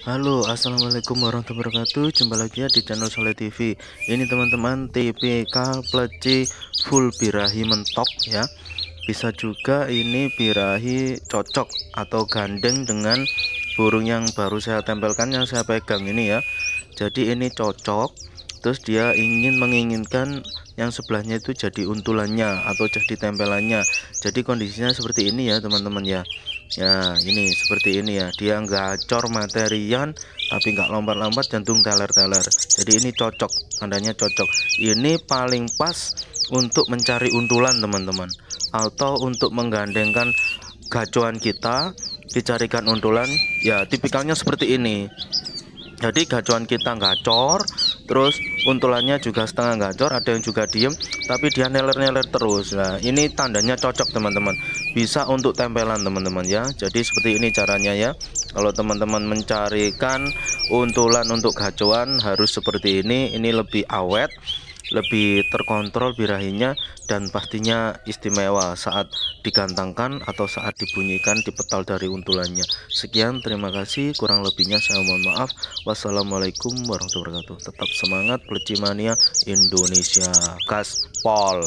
Halo assalamualaikum warahmatullahi wabarakatuh jumpa lagi ya di channel Soleh TV ini teman-teman TPK pleci full birahi mentok ya bisa juga ini birahi cocok atau gandeng dengan burung yang baru saya tempelkan yang saya pegang ini ya jadi ini cocok terus dia ingin menginginkan yang sebelahnya itu jadi untulannya atau jadi tempelannya jadi kondisinya seperti ini ya teman-teman ya ya ini seperti ini ya dia nggak cor materian tapi nggak lompat-lompat jantung teler-teler jadi ini cocok tandanya cocok ini paling pas untuk mencari untulan teman-teman atau untuk menggandengkan gacuan kita dicarikan untulan ya tipikalnya seperti ini jadi gacuan kita nggak cor terus untulannya juga setengah gacor ada yang juga diem tapi dia neler-neler terus nah ini tandanya cocok teman-teman bisa untuk tempelan teman-teman ya jadi seperti ini caranya ya kalau teman-teman mencarikan untulan untuk gacuan harus seperti ini ini lebih awet lebih terkontrol birahinya dan pastinya istimewa saat digantangkan atau saat dibunyikan di petal dari untulannya. Sekian, terima kasih. Kurang lebihnya saya mohon maaf. Wassalamualaikum warahmatullahi wabarakatuh. Tetap semangat, Plecimania Indonesia. Gaspol.